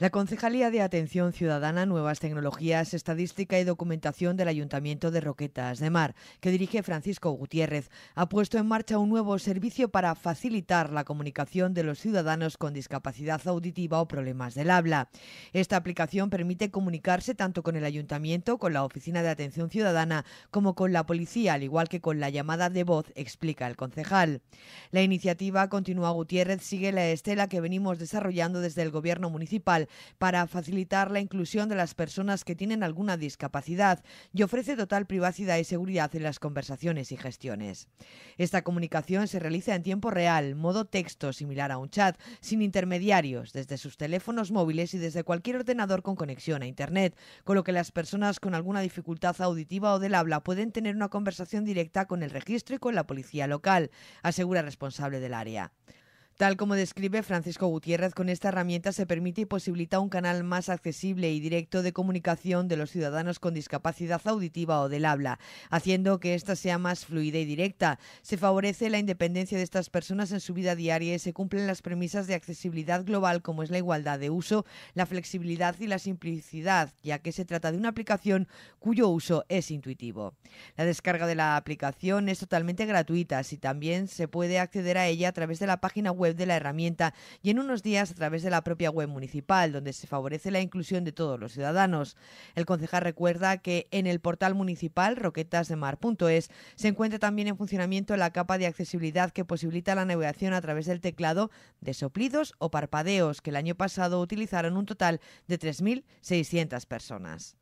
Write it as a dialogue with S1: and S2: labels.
S1: La Concejalía de Atención Ciudadana, Nuevas Tecnologías, Estadística y Documentación del Ayuntamiento de Roquetas de Mar, que dirige Francisco Gutiérrez, ha puesto en marcha un nuevo servicio para facilitar la comunicación de los ciudadanos con discapacidad auditiva o problemas del habla. Esta aplicación permite comunicarse tanto con el Ayuntamiento, con la Oficina de Atención Ciudadana, como con la policía, al igual que con la llamada de voz, explica el concejal. La iniciativa, continúa Gutiérrez, sigue la estela que venimos desarrollando desde el Gobierno Municipal para facilitar la inclusión de las personas que tienen alguna discapacidad y ofrece total privacidad y seguridad en las conversaciones y gestiones. Esta comunicación se realiza en tiempo real, modo texto similar a un chat, sin intermediarios, desde sus teléfonos móviles y desde cualquier ordenador con conexión a Internet, con lo que las personas con alguna dificultad auditiva o del habla pueden tener una conversación directa con el registro y con la policía local, asegura responsable del área. Tal como describe Francisco Gutiérrez, con esta herramienta se permite y posibilita un canal más accesible y directo de comunicación de los ciudadanos con discapacidad auditiva o del habla, haciendo que ésta sea más fluida y directa. Se favorece la independencia de estas personas en su vida diaria y se cumplen las premisas de accesibilidad global como es la igualdad de uso, la flexibilidad y la simplicidad, ya que se trata de una aplicación cuyo uso es intuitivo. La descarga de la aplicación es totalmente gratuita y también se puede acceder a ella a través de la página web de la herramienta y en unos días a través de la propia web municipal, donde se favorece la inclusión de todos los ciudadanos. El concejal recuerda que en el portal municipal roquetasdemar.es se encuentra también en funcionamiento la capa de accesibilidad que posibilita la navegación a través del teclado de soplidos o parpadeos que el año pasado utilizaron un total de 3.600 personas.